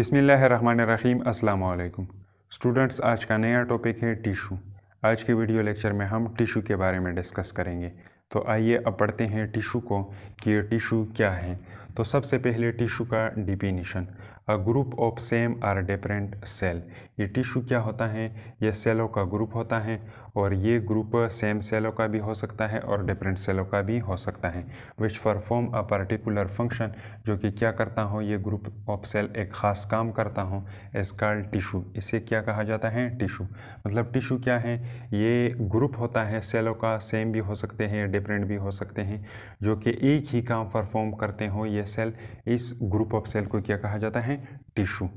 बिसमीम् अल्लाम स्टूडेंट्स आज का नया टॉपिक है टिशू आज के वीडियो लेक्चर में हम टिशू के बारे में डिस्कस करेंगे तो आइए अब पढ़ते हैं टिशू को कि ये टिशू क्या है तो सबसे पहले टिशू का definition a group of same are different cell ये टिशू क्या होता है यह सेलों का ग्रुप होता है और ये ग्रुप सेम सेलों का भी हो सकता है और डिफरेंट सेलों का भी हो सकता है which perform a particular function जो कि क्या करता हो ये ग्रुप ऑफ सेल एक ख़ास काम करता हो एसकाल टिशू इसे क्या कहा जाता है टिशू मतलब टिशू क्या है ये ग्रुप होता है सेलों का सेम भी हो सकते हैं डिफरेंट भी हो सकते हैं जो कि एक ही काम परफॉर्म करते हो ये सेल इस ग्रुप ऑफ सेल को क्या कहा जाता है टिशू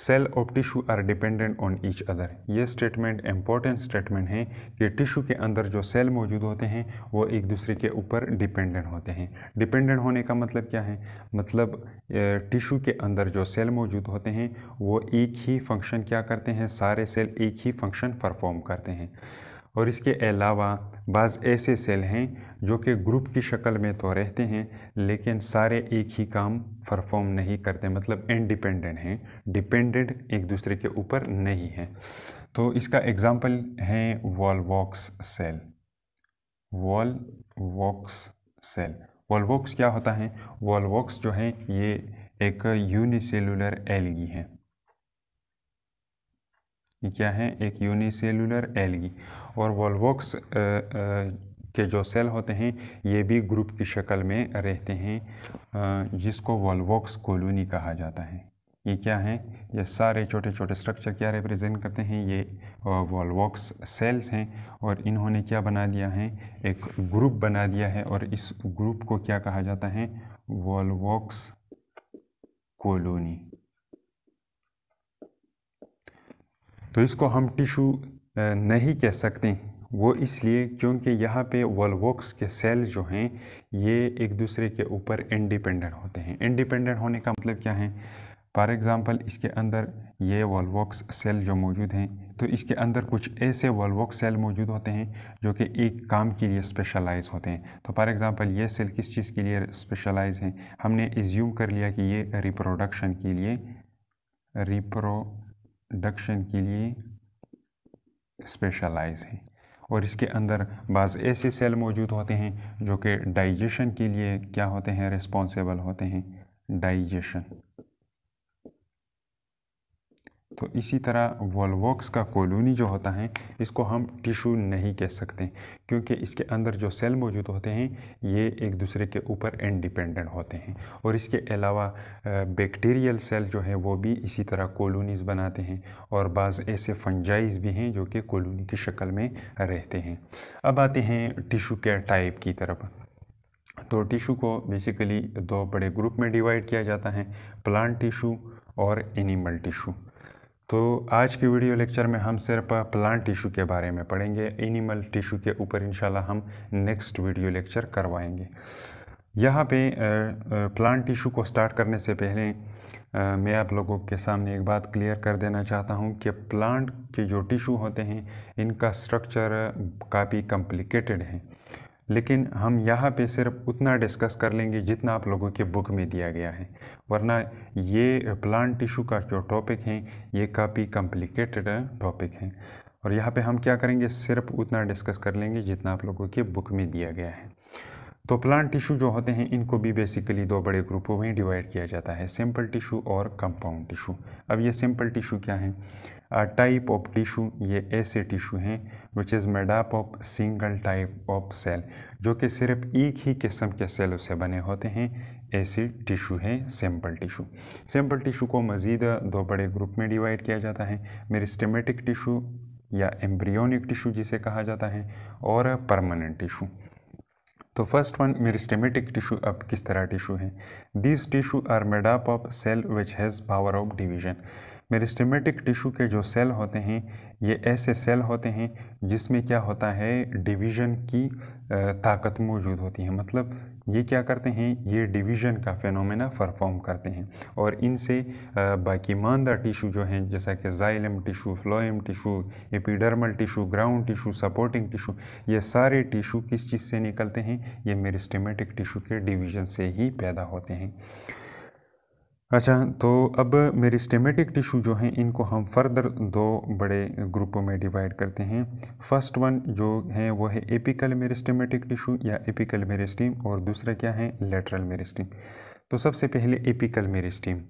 सेल और tissue are dependent on each other ये स्टेटमेंट इम्पॉर्टेंट स्टेटमेंट है कि टिश्यू के अंदर जो सेल मौजूद होते हैं वो एक दूसरे के ऊपर डिपेंडेंट होते हैं डिपेंडेंट होने का मतलब क्या है मतलब टिश्यू के अंदर जो सेल मौजूद होते हैं वो एक ही फंक्शन क्या करते हैं सारे सेल एक ही फंक्शन परफॉर्म करते हैं और इसके अलावा बाज़ ऐसे सेल हैं जो कि ग्रुप की शक्ल में तो रहते हैं लेकिन सारे एक ही काम परफॉर्म नहीं करते मतलब इंडिपेंडेंट हैं डिपेंडेंट एक दूसरे के ऊपर नहीं हैं तो इसका एग्ज़ाम्पल है volvox cell volvox cell volvox क्या होता है वॉलवॉक्स जो है ये एक यूनिसेलुलर एलगी है ये क्या है एक यूनिसेलुलर एलगी और वॉलवॉक्स के जो सेल होते हैं ये भी ग्रुप की शक्ल में रहते हैं जिसको वॉलवॉक्स कॉलोनी कहा जाता है ये क्या है ये सारे छोटे छोटे स्ट्रक्चर क्या रिप्रेजेंट करते हैं ये वॉलवॉक्स सेल्स हैं और इन्होंने क्या बना दिया है एक ग्रुप बना दिया है और इस ग्रुप को क्या कहा जाता है वॉलवॉक्स कॉलोनी तो इसको हम टिशू नहीं कह सकते वो इसलिए क्योंकि यहाँ पे वॉलवॉक्स के सेल जो हैं ये एक दूसरे के ऊपर इंडिपेंडेंट होते हैं इंडिपेंडेंट होने का मतलब क्या है फॉर एग्ज़ाम्पल इसके अंदर ये वॉलवॉक्स सेल जो मौजूद हैं तो इसके अंदर कुछ ऐसे वॉलवॉक्स सेल मौजूद होते हैं जो कि एक काम के लिए स्पेशलाइज होते हैं तो फॉर एग्ज़ाम्पल ये सेल किस चीज़ के लिए स्पेशलाइज हैं हमने इज्यूम कर लिया कि ये रिप्रोडक्शन के लिए रिप्रो डक्शन के लिए स्पेशलाइज है और इसके अंदर बाज़ ऐसे सेल मौजूद होते हैं जो कि डाइजेशन के लिए क्या होते हैं रिस्पॉन्सिबल होते हैं डाइजेशन तो इसी तरह वॉलवॉक्स का कॉलोनी जो होता है इसको हम टिशू नहीं कह सकते क्योंकि इसके अंदर जो सेल मौजूद होते हैं ये एक दूसरे के ऊपर इंडिपेंडेंट होते हैं और इसके अलावा बैक्टीरियल सेल जो है वो भी इसी तरह कॉलोनीज़ बनाते हैं और बाज़ ऐसे फंजाइज भी हैं जो कि कॉलोनी की शक्ल में रहते हैं अब आते हैं टिशू के टाइप की तरफ तो टिशू को बेसिकली दो बड़े ग्रुप में डिवाइड किया जाता है प्लांट टिशू और एनिमल टिशू तो आज की वीडियो लेक्चर में हम सिर्फ प्लांट टिश्यू के बारे में पढ़ेंगे एनिमल टिश्यू के ऊपर इंशाल्लाह हम नेक्स्ट वीडियो लेक्चर करवाएंगे यहाँ पे प्लांट टिश्यू को स्टार्ट करने से पहले मैं आप लोगों के सामने एक बात क्लियर कर देना चाहता हूँ कि प्लांट के जो टिश्यू होते हैं इनका स्ट्रक्चर काफ़ी कॉम्प्लिकेटेड है लेकिन हम यहाँ पे सिर्फ उतना डिस्कस कर लेंगे जितना आप लोगों के बुक में दिया गया है वरना ये प्लांट टिश्यू का जो टॉपिक है ये काफ़ी कॉम्प्लिकेटेड टॉपिक है और यहाँ पे हम क्या करेंगे सिर्फ उतना डिस्कस कर लेंगे जितना आप लोगों के बुक में दिया गया है तो प्लांट टिश्यू जो होते हैं इनको भी बेसिकली दो बड़े ग्रुपों में डिवाइड किया जाता है सिंपल टिश्यू और कंपाउंड टिश्यू अब ये सिंपल टिश्यू क्या है टाइप ऑफ टिश्यू ये ऐसे टिश्यू हैं which is made up of single type of cell जो कि सिर्फ एक ही किस्म के सेलों से बने होते हैं ऐसे टिश्यू हैं सिंपल टिश्यू सिंपल टिश्यू को मज़ीद दो बड़े ग्रुप में डिवाइड किया जाता है मेरिस्टेमेटिक टिशू या एम्ब्रियोनिक टिशू जिसे कहा जाता है और परमानेंट टिशू तो फर्स्ट वन मेरिस्टेमेटिक टिश्यू अब किस तरह टिश्यू है this tissue are made up of cell which has power of division meristematic tissue के जो सेल होते हैं ये ऐसे सेल होते हैं जिसमें क्या होता है डिवीजन की ताकत मौजूद होती है मतलब ये क्या करते हैं ये डिवीज़न का फेनोमेना परफॉर्म करते हैं और इनसे बाकी मानदा टिशू जो हैं जैसा कि xylem tissue phloem tissue epidermal tissue ground tissue supporting tissue ये सारे टिशू किस चीज़ से निकलते हैं ये मेरिस्टेमेटिक टिशू के डिवीज़न से ही पैदा होते हैं अच्छा तो अब मेरे स्टेमेटिक टिश्यू जो हैं इनको हम फर्दर दो बड़े ग्रुपों में डिवाइड करते हैं फर्स्ट वन जो है वो है एपिकल मेरिस्टेमेटिक टिश्यू या एपिकल मेरिस्टीम और दूसरा क्या है लेटरल मेरिस्टीम तो सबसे पहले एपिकल मेरिस्टीम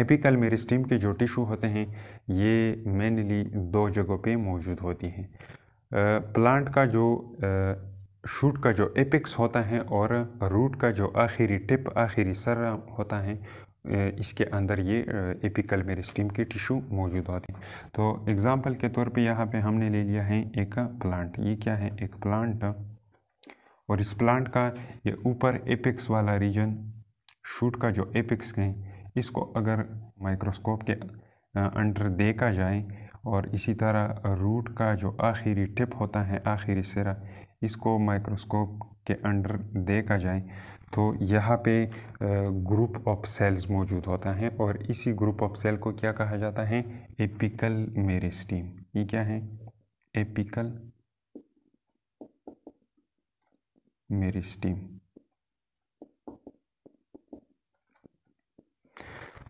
एपिकल मेरिस्टीम के जो टिशू होते हैं ये मेनली दो जगहों पर मौजूद होती हैं प्लांट का जो आ, शूट का जो एपिक्स होता है और रूट का जो आखिरी टिप आखिरी सर होता है इसके अंदर ये एपिकल मेरिस्टीम के टिश्यू मौजूद होते हैं तो एग्ज़ाम्पल के तौर पे यहाँ पे हमने ले लिया है एक प्लांट ये क्या है एक प्लांट और इस प्लांट का ये ऊपर एपिक्स वाला रीजन शूट का जो एपिक्स है इसको अगर माइक्रोस्कोप के अंडर देखा जाए और इसी तरह रूट का जो आखिरी टिप होता है आखिरी सिरा इसको माइक्रोस्कोप के अंडर देखा जाए तो यहाँ पे ग्रुप ऑफ सेल्स मौजूद होता है और इसी ग्रुप ऑफ सेल को क्या कहा जाता है एपिकल मेरिस्टीम ये क्या है एपिकल मेरिस्टीम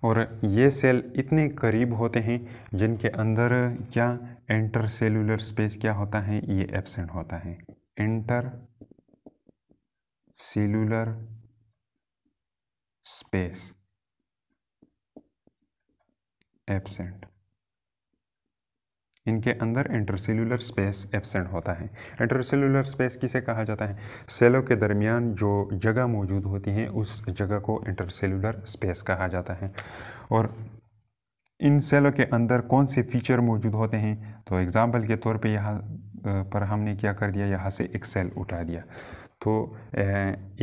और ये सेल इतने करीब होते हैं जिनके अंदर क्या इंटरसेलुलर स्पेस क्या होता है ये एब्सेंट होता है इंटर सेलुलर स्पेस एबसेंट इनके अंदर इंटरसेलुलर स्पेस एबसेंट होता है इंटरसेलुलर स्पेस किसे कहा जाता है सेलों के दरमियान जो जगह मौजूद होती है उस जगह को इंटरसेलुलर स्पेस कहा जाता है और इन सेलों के अंदर कौन से फीचर मौजूद होते हैं तो एग्ज़ाम्पल के तौर पे यहाँ पर हमने क्या कर दिया यहाँ से एक सेल उठा दिया तो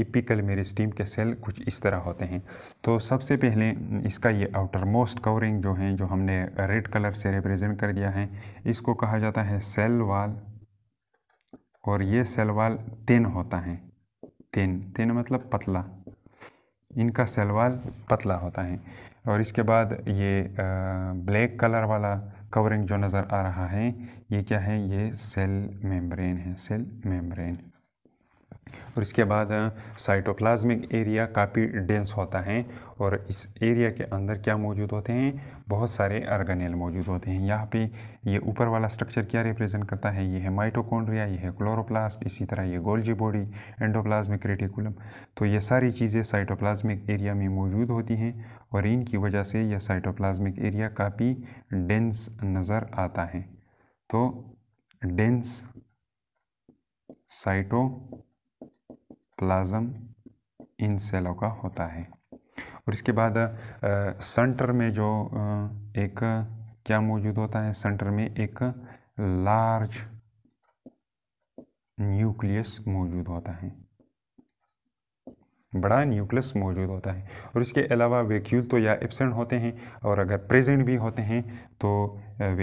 एपिकल मेरिस्टीम के सेल कुछ इस तरह होते हैं तो सबसे पहले इसका ये आउटर मोस्ट कवरिंग जो है जो हमने रेड कलर से रिप्रेजेंट कर दिया है इसको कहा जाता है सेल वाल और ये सेल वाल तेन होता है तेन तेन मतलब पतला इनका सेल वाल पतला होता है और इसके बाद ये ब्लैक कलर वाला कवरिंग जो नज़र आ रहा है ये क्या है ये सेल मेम्ब्रेन है सेल मेम्ब्रेन और इसके बाद साइटोप्लाज्मिक एरिया काफ़ी डेंस होता है और इस एरिया के अंदर क्या मौजूद होते हैं बहुत सारे अर्गनेल मौजूद होते हैं यहाँ पे ये ऊपर वाला स्ट्रक्चर क्या रिप्रेजेंट करता है ये है माइटोकॉन्ड्रिया ये है क्लोरोप्लास्ट इसी तरह ये गोल्जी बॉडी एंडोप्लाज्मिक रेटिकुलम तो ये सारी चीज़ें साइटोप्लाज्मिक एरिया में मौजूद होती हैं और इनकी वजह से यह साइटोप्लाज्मिक एरिया काफ़ी डेंस नज़र आता है तो डेंस साइटो प्लाज्म इन सेलों का होता है और इसके बाद सेंटर में जो एक क्या मौजूद होता है सेंटर में एक लार्ज न्यूक्लियस मौजूद होता है बड़ा न्यूक्लियस मौजूद होता है और इसके अलावा वेक्यूल तो या एब्सेंट होते हैं और अगर प्रेजेंट भी होते हैं तो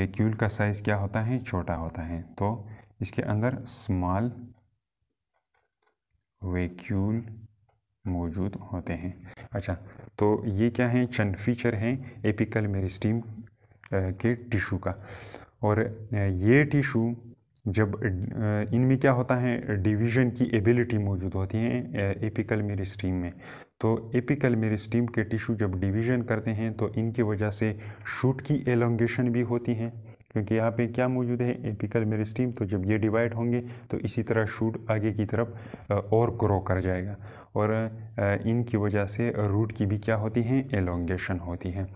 वेक्यूल का साइज़ क्या होता है छोटा होता है तो इसके अंदर स्मॉल वेक्यूल मौजूद होते हैं अच्छा तो ये क्या हैं चंद फीचर हैं एपिकल मेरिस्टीम के टिशू का और ये टिशू जब इनमें क्या होता है डिवीजन की एबिलिटी मौजूद होती है एपिकल मेरिस्टीम में तो एपिकल मेरिस्टीम के टिशू जब डिवीजन करते हैं तो इनकी वजह से शूट की एलोंगेशन भी होती हैं क्योंकि यहाँ पे क्या मौजूद है एपिकल मेरिस्टीम तो जब ये डिवाइड होंगे तो इसी तरह शूट आगे की तरफ और ग्रो कर जाएगा और इनकी वजह से रूट की भी क्या होती है एलोंगेशन होती है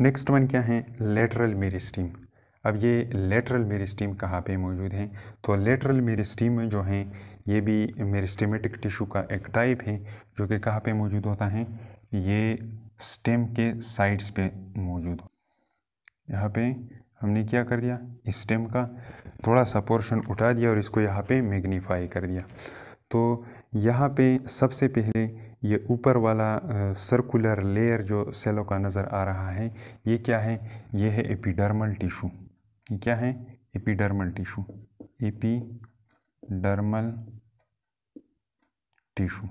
नेक्स्ट वन क्या है लेटरल मेरिस्टीम अब ये लेटरल मेरिस्टीम कहाँ पे मौजूद है तो लेटरल मेरिस्टीम जो हैं ये भी मेरिस्टेमेटिक टिश्यू का एक टाइप है जो कि कहाँ पे मौजूद होता है ये स्टेम के साइड्स पे मौजूद यहाँ पे हमने क्या कर दिया स्टेम का थोड़ा सा पोर्शन उठा दिया और इसको यहाँ पे मैग्नीफाई कर दिया तो यहाँ पे सबसे पहले ये ऊपर वाला सर्कुलर लेयर जो सेलों का नज़र आ रहा है ये क्या है ये है एपिडर्मल टिशू ये क्या है एपिडर्मल टिशू एपीडर्मल टिशू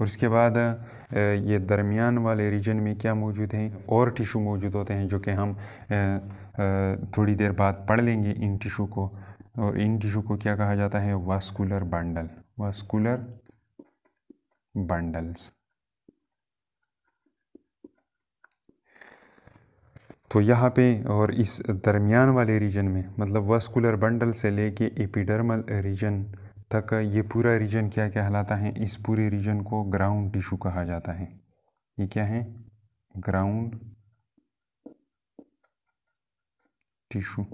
और इसके बाद ये दरमियान वाले रीजन में क्या मौजूद हैं और टिशू मौजूद होते हैं जो कि हम थोड़ी देर बाद पढ़ लेंगे इन टिशू को और इन टिशू को क्या कहा जाता है वास्कुलर बंडल वास्कुलर बंडल्स तो यहाँ पे और इस दरमियान वाले रीजन में मतलब वास्कुलर बंडल से लेके एपिडर्मल रीजन तक ये पूरा रीजन क्या कहलाता है इस पूरे रीजन को ग्राउंड टिश्यू कहा जाता है ये क्या है ग्राउंड टिश्यू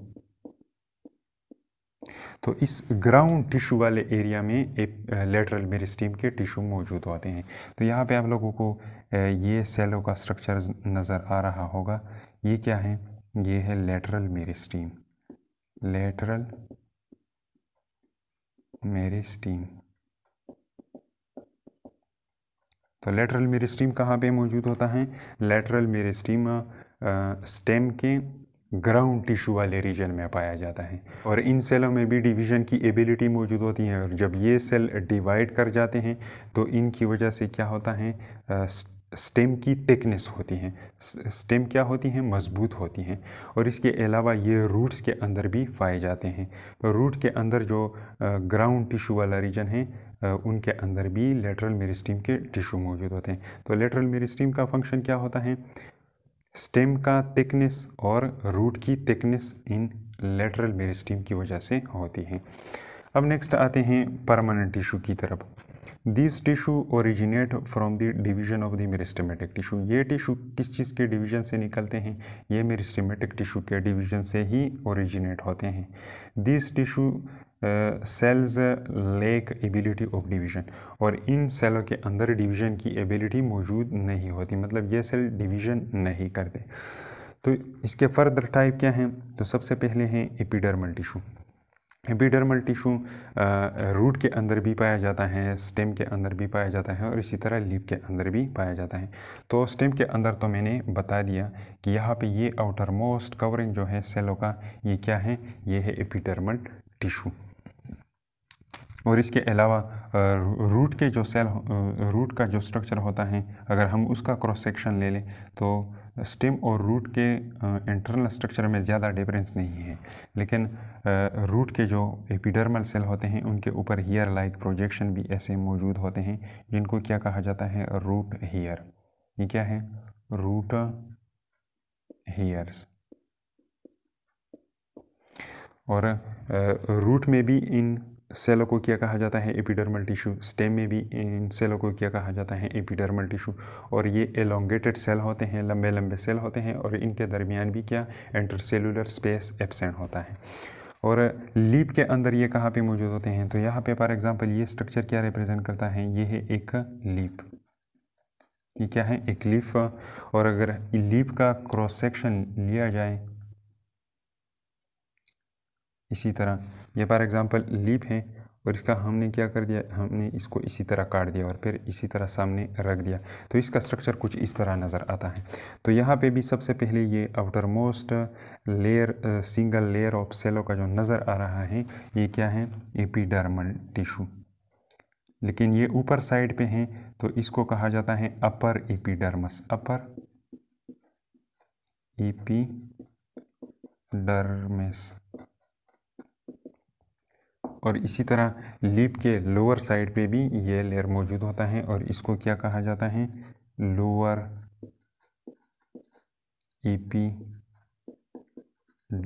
तो इस ग्राउंड टिश्यू वाले एरिया में एक लेटरल मेरिस्टीम के टिश्यू मौजूद होते हैं तो यहाँ पे आप लोगों को ये सेलों का स्ट्रक्चर नज़र आ रहा होगा ये क्या है ये है lateral meristem lateral meristem तो लेटरल मेरिस्टीम कहाँ पे मौजूद होता है लेटरल मेरिस्टीम स्टेम के ग्राउंड टिश्यू वाले रीजन में पाया जाता है और इन सेलों में भी डिवीजन की एबिलिटी मौजूद होती है और जब ये सेल डिवाइड कर जाते हैं तो इनकी वजह से क्या होता है स्टेम की टिकनेस होती हैं स्टेम क्या होती हैं मजबूत होती हैं और इसके अलावा ये रूट्स के अंदर भी पाए जाते हैं तो रूट के अंदर जो ग्राउंड टिशू वाला रीजन है उनके अंदर भी लेटरल मेरिस्टीम के टिशू मौजूद होते हैं तो लेटरल मेरिस्टीम का फंक्शन क्या होता है स्टेम का थिकनेस और रूट की थिकनेस इन लेटरल मेरिस्टीम की वजह से होती है अब नेक्स्ट आते हैं परमानेंट टिशू की तरफ this tissue originate from the division of the meristematic tissue ये टिशू किस चीज़ के डिवीजन से निकलते हैं ये मेरिस्टेमेटिक टिशू के डिवीजन से ही ओरिजिनेट होते हैं this tissue cells lack ability of division और इन सेलों के अंदर डिवीजन की एबिलिटी मौजूद नहीं होती मतलब ये सेल डिवीजन नहीं करते तो इसके फर्दर टाइप क्या हैं तो सबसे पहले हैं epidermal tissue epidermal tissue root के अंदर भी पाया जाता है स्टेम के अंदर भी पाया जाता है और इसी तरह लीफ के अंदर भी पाया जाता है तो स्टेम के अंदर तो मैंने बता दिया कि यहाँ पे ये आउटर मोस्ट कवरिंग जो है सेलों का ये क्या है ये है एपिडर्मल टिशू और इसके अलावा रूट uh, के जो सेल रूट uh, का जो स्ट्रक्चर होता है अगर हम उसका क्रॉस सेक्शन ले लें तो स्टेम और रूट के इंटरनल स्ट्रक्चर में ज़्यादा डिफरेंस नहीं है लेकिन रूट के जो एपिडर्मल सेल होते हैं उनके ऊपर हेयर लाइक प्रोजेक्शन भी ऐसे मौजूद होते हैं जिनको क्या कहा जाता है रूट हेयर ये क्या है रूट हेयर्स और रूट में भी इन सेलो को क्या कहा जाता है एपिडर्मल टिश्यू स्टेम में भी इन सेलों को क्या कहा जाता है एपिडर्मल टिश्यू और ये एलोंगेटेड सेल होते हैं लंबे लंबे सेल होते हैं और इनके दरमियान भी क्या इंटरसेलुलर स्पेस एबसेंट होता है और लीप के अंदर ये कहाँ पे मौजूद होते हैं तो यहाँ पे फॉर एग्जांपल ये स्ट्रक्चर क्या रिप्रेजेंट करता है ये है एक लीप ये क्या है एक लीफ और अगर लीप का क्रॉस सेक्शन लिया जाए इसी तरह ये फॉर एग्ज़ाम्पल लीप है और इसका हमने क्या कर दिया हमने इसको इसी तरह काट दिया और फिर इसी तरह सामने रख दिया तो इसका स्ट्रक्चर कुछ इस तरह नज़र आता है तो यहाँ पे भी सबसे पहले ये outer most layer single layer of सेलों का जो नज़र आ रहा है ये क्या है एपीडर्मल टिशू लेकिन ये ऊपर साइड पे हैं तो इसको कहा जाता है अपर एपीडर्मस अपर एपीडर्मिस और इसी तरह लिप के लोअर साइड पे भी ये लेयर मौजूद होता है और इसको क्या कहा जाता है लोअर ईपी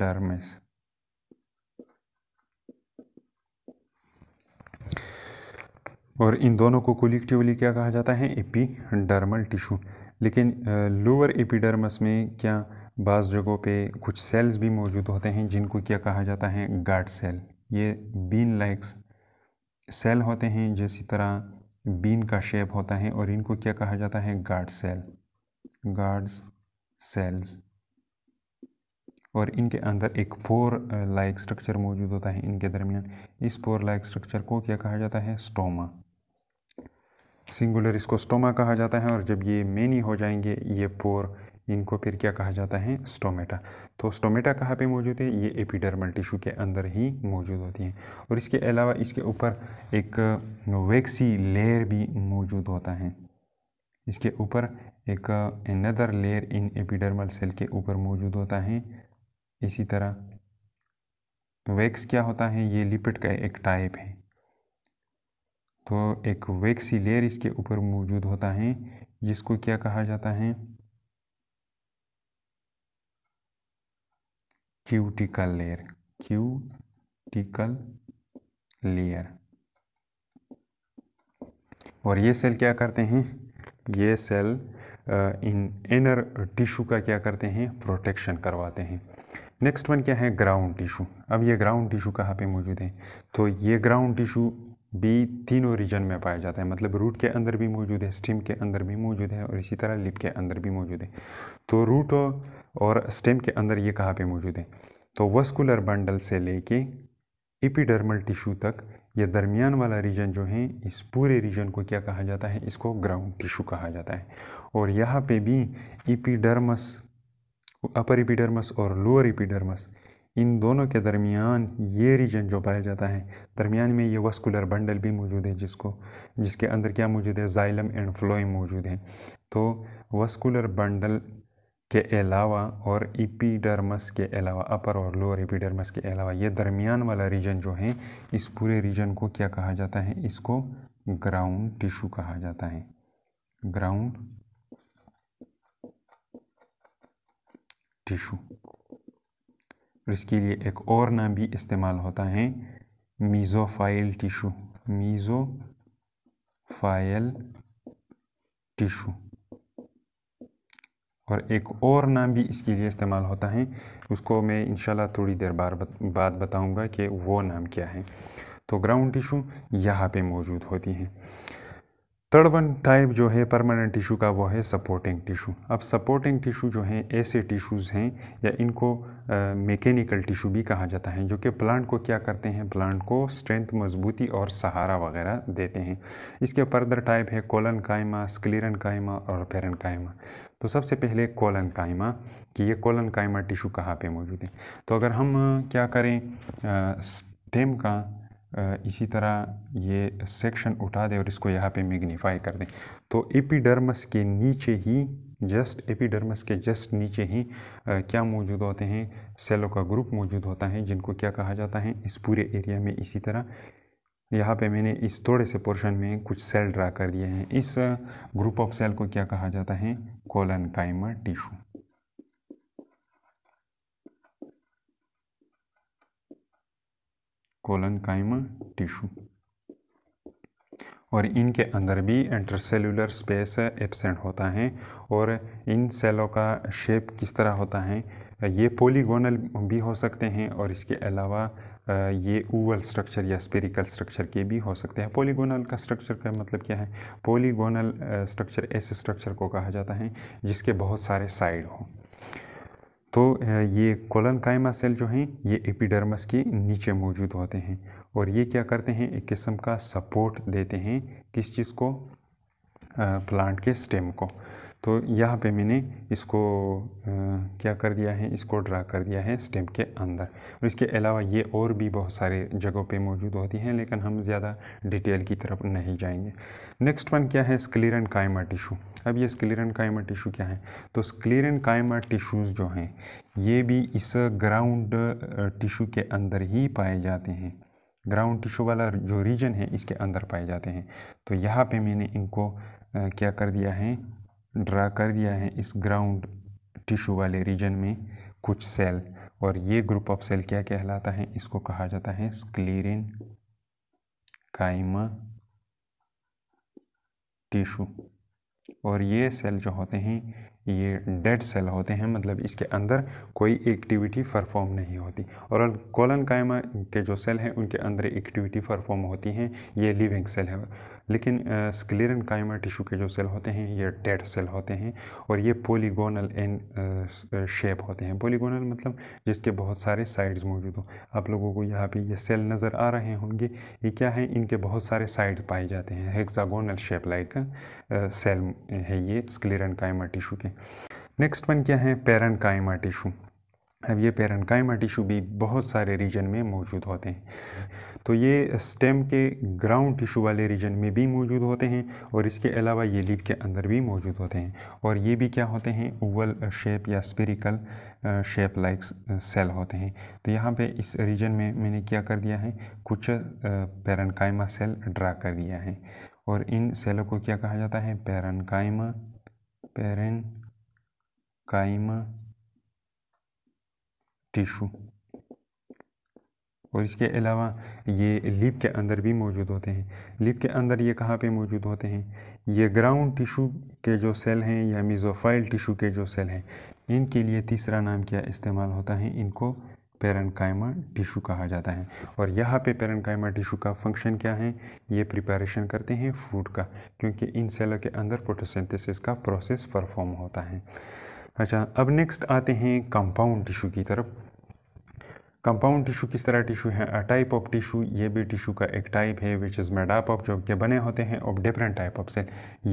डर्मेस और इन दोनों को कोलिक्टिवली क्या कहा जाता है एपिडर्मल टिश्यू लेकिन लोअर एपिडर्मस में क्या बाज़ जगहों पे कुछ सेल्स भी मौजूद होते हैं जिनको क्या कहा जाता है गार्ड सेल ये बीन लाइक्स सेल होते हैं जैसी तरह बीन का शेप होता है और इनको क्या कहा जाता है गार्ड सेल गार्ड्स सेल्स और इनके अंदर एक पोर लाइक स्ट्रक्चर मौजूद होता है इनके दरमियान इस पोर लाइक स्ट्रक्चर को क्या कहा जाता है स्टोमा सिंगुलर इसको स्टोमा कहा जाता है और जब ये मेनी हो जाएंगे ये पोर इनको फिर क्या कहा जाता है स्टोमेटा तो स्टोमेटा कहाँ पे मौजूद है ये एपिडर्मल टिश्यू के अंदर ही मौजूद होती हैं और इसके अलावा इसके ऊपर एक वैक्सी लेयर भी मौजूद होता है इसके ऊपर एक अनदर लेयर इन एपिडर्मल सेल के ऊपर मौजूद होता है इसी तरह वैक्स क्या होता है ये लिपिड का एक टाइप है तो एक वैक्सी लेयर इसके ऊपर मौजूद होता है जिसको क्या कहा जाता है क्यूटिकल लेयर क्यूटिकल लेयर और ये सेल क्या करते हैं ये सेल इन इनर टिश्यू का क्या करते हैं प्रोटेक्शन करवाते हैं नेक्स्ट वन क्या है ग्राउंड टिश्यू अब ये ग्राउंड टिश्यू कहाँ पे मौजूद है तो ये ग्राउंड टिश्यू भी तीनों रीजन में पाया जाता है मतलब रूट के अंदर भी मौजूद है स्टेम के अंदर भी मौजूद है और इसी तरह लिप के अंदर भी मौजूद है तो रूट और स्टेम के अंदर ये कहाँ पे मौजूद है तो वस्कुलर बंडल से लेके एपिडर्मल टिश्यू तक ये दरमियान वाला रीजन जो है इस पूरे रीजन को क्या कहा जाता है इसको ग्राउंड टिश्यू कहा जाता है और यहाँ पर भी एपिडर्मस अपर एपिडर्मस और लोअर एपिडर्मस इन दोनों के दरमियान ये रीजन जो पाया जाता है दरमियान में ये वस्कुलर बंडल भी मौजूद है जिसको जिसके अंदर क्या मौजूद है जाइलम एंड फ्लोइम मौजूद है तो वस्कुलर बंडल के अलावा और इपीडर्मस के अलावा अपर और लोअर इपीडर्मस के अलावा ये दरमियान वाला रीजन जो है इस पूरे रीजन को क्या कहा जाता है इसको ग्राउंड टिश्यू कहा जाता है ग्राउंड टिश्यू और इसके लिए एक और नाम भी इस्तेमाल होता है मीज़ोफाइल टिशू मीज़ोफाइल टिशू और एक और नाम भी इसके लिए इस्तेमाल होता है उसको मैं इनशाला थोड़ी देर बार बाद बताऊंगा कि वो नाम क्या है तो ग्राउंड टिशू यहाँ पे मौजूद होती हैं थर्ड वन टाइप जो है परमानेंट टिशू का वो है सपोर्टिंग टिशू अब सपोर्टिंग टिशू जो हैं ऐसे टिशूज़ हैं या इनको मैकेनिकल टिशू भी कहा जाता है जो कि प्लांट को क्या करते हैं प्लांट को स्ट्रेंथ मजबूती और सहारा वगैरह देते हैं इसके फर्दर टाइप है कोलन कायमा स्क्लिरन कायमा और पेरन कायमा तो सबसे पहले कोलन कायमा कि ये कोलन कायमा टिशू कहाँ पर मौजूद है तो अगर हम क्या करें स्टेम का इसी तरह ये सेक्शन उठा दें और इसको यहाँ पे मैग्नीफाई कर दें तो एपिडर्मस के नीचे ही जस्ट एपिडर्मस के जस्ट नीचे ही आ, क्या मौजूद होते हैं सेलों का ग्रुप मौजूद होता है जिनको क्या कहा जाता है इस पूरे एरिया में इसी तरह यहाँ पे मैंने इस थोड़े से पोर्शन में कुछ सेल ड्रा कर दिए हैं इस ग्रुप ऑफ सेल को क्या कहा जाता है collenchyma tissue collenchyma tissue और इनके अंदर भी इंटरसेलुलर स्पेस एबसेंट होता है और इन सेलों का शेप किस तरह होता है ये पोलीगोनल भी हो सकते हैं और इसके अलावा ये ओवल स्ट्रक्चर या स्पेरिकल स्ट्रक्चर के भी हो सकते हैं पोलीगोनल का स्ट्रक्चर का मतलब क्या है पोलीगोनल स्ट्रक्चर ऐसे स्ट्रक्चर को कहा जाता है जिसके बहुत सारे साइड हों तो ये कोलन कायमा सेल जो हैं ये एपिडर्मस के नीचे मौजूद होते हैं और ये क्या करते हैं एक किस्म का सपोर्ट देते हैं किस चीज़ को प्लांट के स्टेम को तो यहाँ पे मैंने इसको आ, क्या कर दिया है इसको ड्रा कर दिया है स्टेम के अंदर और इसके अलावा ये और भी बहुत सारे जगहों पे मौजूद होती हैं लेकिन हम ज़्यादा डिटेल की तरफ नहीं जाएंगे नेक्स्ट वन क्या है स्क्लेरन कायमा टिशू अब ये स्क्लेरन कायमा टिशू क्या है तो स्क्लेरन कायमा टिशूज़ जो हैं ये भी इस ग्राउंड टिशू के अंदर ही पाए जाते हैं ग्राउंड टिशू वाला जो रीजन है इसके अंदर पाए जाते हैं तो यहाँ पर मैंने इनको आ, क्या कर दिया है ड्रा कर दिया है इस ग्राउंड टिश्यू वाले रीजन में कुछ सेल और ये ग्रुप ऑफ सेल क्या कहलाता है इसको कहा जाता है स्क्लेरिन काइमा टिश्यू और ये सेल जो होते हैं ये डेड सेल होते हैं मतलब इसके अंदर कोई एक्टिविटी परफॉर्म नहीं होती और कोलन कायमा के जो सेल हैं उनके अंदर एक्टिविटी परफॉर्म होती हैं ये लिविंग सेल है लेकिन स्क्लेरन कायमा टिशू के जो सेल होते हैं ये डेड सेल होते हैं और ये पोलीगोनल इन शेप होते हैं पोलीगोनल मतलब जिसके बहुत सारे साइड्स मौजूद हों आप लोगों को यहाँ पे ये सेल नज़र आ रहे होंगे ये क्या है इनके बहुत सारे साइड पाए जाते हैं हेक्सागोनल शेप लाइक सेल है ये स्क्लेरन कायमा टिशू के नेक्स्ट वन क्या है पेरन कायमा टिशू अब ये पेरनकाइमा टिशू भी बहुत सारे रीजन में मौजूद होते हैं तो ये स्टेम के ग्राउंड टिशू वाले रीजन में भी मौजूद होते हैं और इसके अलावा ये लीप के अंदर भी मौजूद होते हैं और ये भी क्या होते हैं ओवल शेप या स्पेरिकल शेप लाइक सेल होते हैं तो यहाँ पे इस रीजन में मैंने क्या कर दिया है कुछ पेरनकाइमा सेल ड्रा कर दिया है और इन सेलों को क्या कहा जाता है पेरनकाइमा पेरनकाइमा टिशू और इसके अलावा ये लिप के अंदर भी मौजूद होते हैं लिप के अंदर ये कहाँ पे मौजूद होते हैं ये ग्राउंड टिशू के जो सेल हैं या मिजोफाइल टिशू के जो सेल हैं इनके लिए तीसरा नाम क्या इस्तेमाल होता है इनको पेरनकाइमा टिशू कहा जाता है और यहाँ पे पेरनकाइमा टिशू का फंक्शन क्या है ये प्रिपरेशन करते हैं फूड का क्योंकि इन सेलों के अंदर पोटोसेंथिस का प्रोसेस परफॉर्म होता है अच्छा अब नेक्स्ट आते हैं कंपाउंड टिश्यू की तरफ कंपाउंड टिशू किस तरह टिशू है अ टाइप ऑफ टिशू ये भी टिशू का एक टाइप है which is made up of जो के बने होते हैं of different type of cell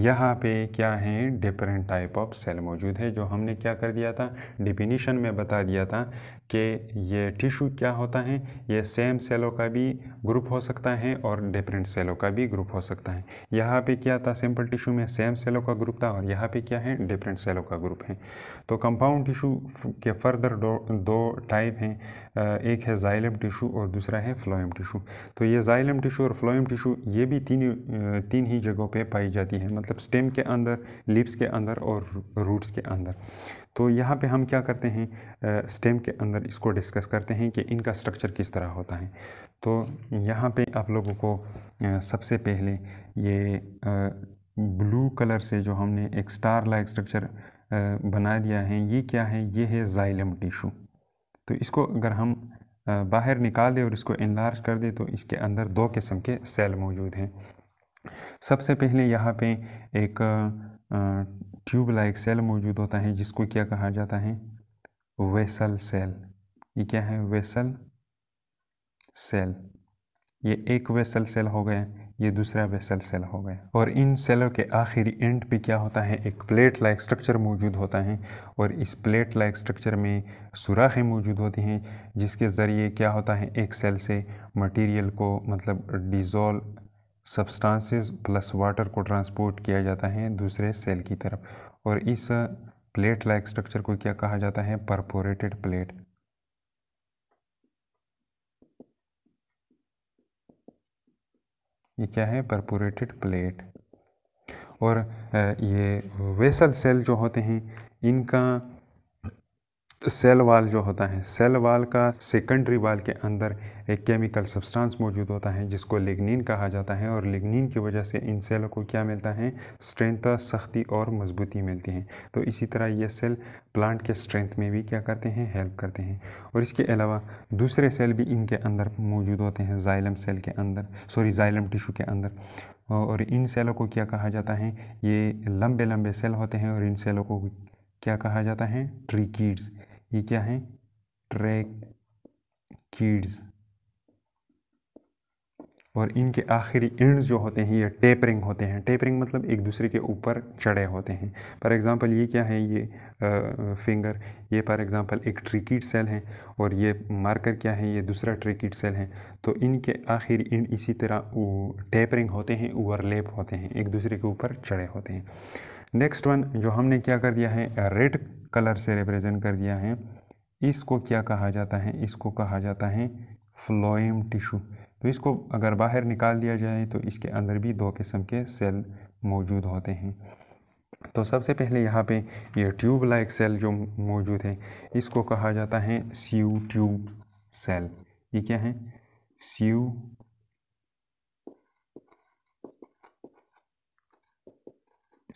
यहाँ पे क्या है डिफरेंट टाइप ऑफ सेल मौजूद है जो हमने क्या कर दिया था डिफिनीशन में बता दिया था कि ये टिशू क्या होता है ये सेम सेलों का भी ग्रुप हो सकता है और डिफरेंट सेलों का भी ग्रुप हो सकता है यहाँ पे क्या था सिंपल टिशू में सेम सेलों का ग्रुप था और यहाँ पे क्या है डिफरेंट सेलों का ग्रुप है तो कंपाउंड टिशू के फर्दर दो, दो टाइप हैं uh, एक है जाइलम टिशू और दूसरा है फ्लोएम टिशू तो ये जाइलम टिशू और फ्लोएम टिशू ये भी तीन तीन ही जगहों पे पाई जाती है मतलब स्टेम के अंदर लिप्स के अंदर और रूट्स के अंदर तो यहाँ पे हम क्या करते हैं स्टेम के अंदर इसको डिस्कस करते हैं कि इनका स्ट्रक्चर किस तरह होता है तो यहाँ पर आप लोगों को सबसे पहले ये ब्लू कलर से जो हमने एक स्टार लाइक स्ट्रक्चर बना दिया है ये क्या है ये है जाइलम टिशू तो इसको अगर हम बाहर निकाल दें और इसको इनलार्ज कर दें तो इसके अंदर दो किस्म के सेल मौजूद हैं सबसे पहले यहाँ पे एक ट्यूब लाइक सेल मौजूद होता है जिसको क्या कहा जाता है वेसल सेल ये क्या है वेसल सेल ये एक वेसल सेल हो गया ये दूसरा वेसल सेल हो गया और इन सेलों के आखिरी एंड पे क्या होता है एक प्लेट लाइक स्ट्रक्चर मौजूद होता है और इस प्लेट लाइक स्ट्रक्चर में सुराखें मौजूद होती हैं जिसके ज़रिए क्या होता है एक सेल से मटेरियल को मतलब डिज़ोल्व सब्सटेंसेस प्लस वाटर को ट्रांसपोर्ट किया जाता है दूसरे सेल की तरफ और इस प्लेट लाइक स्ट्रक्चर को क्या कहा जाता है परपोरेटेड प्लेट ये क्या है परपोरेटेड प्लेट और ये वेसल सेल जो होते हैं इनका सेल वाल जो होता है सेल वाल का सेकेंडरी वाल के अंदर एक केमिकल सब्सटेंस मौजूद होता है जिसको लिग्निन कहा जाता है और लिग्निन की वजह से इन सेलों को क्या मिलता है स्ट्रेंथ सख्ती और मजबूती मिलती है तो इसी तरह ये सेल प्लांट के स्ट्रेंथ में भी क्या करते हैं हेल्प करते हैं और इसके अलावा दूसरे सेल भी इनके अंदर मौजूद होते हैं जाइलम सेल के अंदर सॉरी जाइलम टिशू के अंदर और इन सेलों को क्या कहा जाता है ये लंबे लंबे सेल होते हैं और इन सेलों को क्या कहा जाता है ट्रीकीड्स ये क्या है ट्रैक कीड्स और इनके आखिरी इंड जो होते हैं ये टेपरिंग होते हैं टेपरिंग मतलब एक दूसरे के ऊपर चढ़े होते हैं फॉर एग्ज़ाम्पल ये क्या है ये आ, फिंगर ये फॉर एग्ज़ाम्पल एक ट्रिकीट सेल है और ये मार्कर क्या है ये दूसरा ट्रिकीट सेल है तो इनके आखिरी इंड इसी तरह टेपरिंग होते हैं ओवरलेप होते हैं एक दूसरे के ऊपर चढ़े होते हैं नेक्स्ट वन जो हमने क्या कर दिया है रेड कलर से रिप्रेजेंट कर दिया है इसको क्या कहा जाता है इसको कहा जाता है फ्लोएम टिशू तो इसको अगर बाहर निकाल दिया जाए तो इसके अंदर भी दो किस्म के सेल मौजूद होते हैं तो सबसे पहले यहाँ पे ये ट्यूब लाइक सेल जो मौजूद है इसको कहा जाता है सीयू ट्यूब सेल ये क्या है सीयू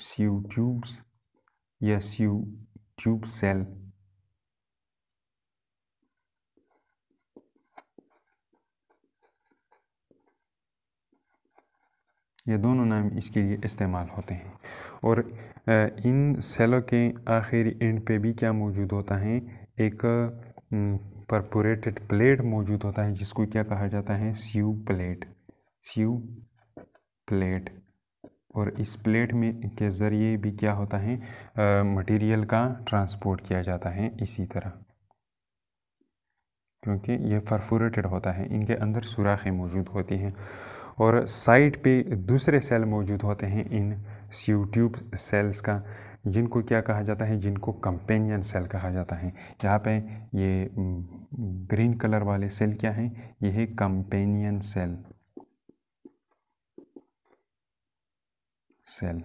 स्यू ट्यूब्स या स्यू ट्यूब सेल ये दोनों नाम इसके लिए इस्तेमाल होते हैं और इन सेलों के आखिरी एंड पे भी क्या मौजूद होता है एक परपोरेटेड प्लेट मौजूद होता है जिसको क्या कहा जाता है स्यू प्लेट स्यू प्लेट और इस प्लेट में के ज़रिए भी क्या होता है मटेरियल का ट्रांसपोर्ट किया जाता है इसी तरह क्योंकि ये फरफोरेटेड होता है इनके अंदर सुराखें मौजूद होती हैं और साइड पे दूसरे सेल मौजूद होते हैं इन सीव ट्यूब सेल्स का जिनको क्या कहा जाता है जिनको कंपेनियन सेल कहा जाता है यहाँ पे ये ग्रीन कलर वाले सेल क्या हैं ये है कंपेनियन सेल सेल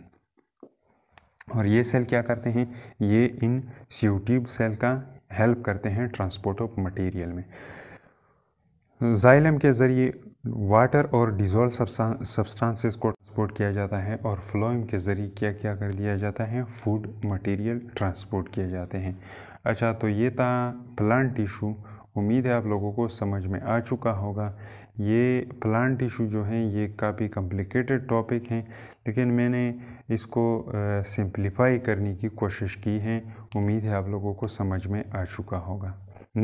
और ये सेल क्या करते हैं ये इन सीयू ट्यूब सेल का हेल्प करते हैं ट्रांसपोर्ट ऑफ मटेरियल में जाइलम के ज़रिए वाटर और डिजोल्व सब्सटेंसेस को ट्रांसपोर्ट किया जाता है और फ्लोइम के ज़रिए क्या क्या कर दिया जाता है फूड मटेरियल ट्रांसपोर्ट किए जाते हैं अच्छा तो ये था प्लांट टिशू उम्मीद है आप लोगों को समझ में आ चुका होगा ये प्लांट इशू जो हैं ये काफ़ी कॉम्प्लिकेटेड टॉपिक हैं लेकिन मैंने इसको सिंप्लीफाई करने की कोशिश की है उम्मीद है आप लोगों को समझ में आ चुका होगा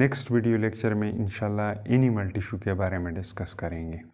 नेक्स्ट वीडियो लेक्चर में इंशाल्लाह एनिमल टिश्यू के बारे में डिस्कस करेंगे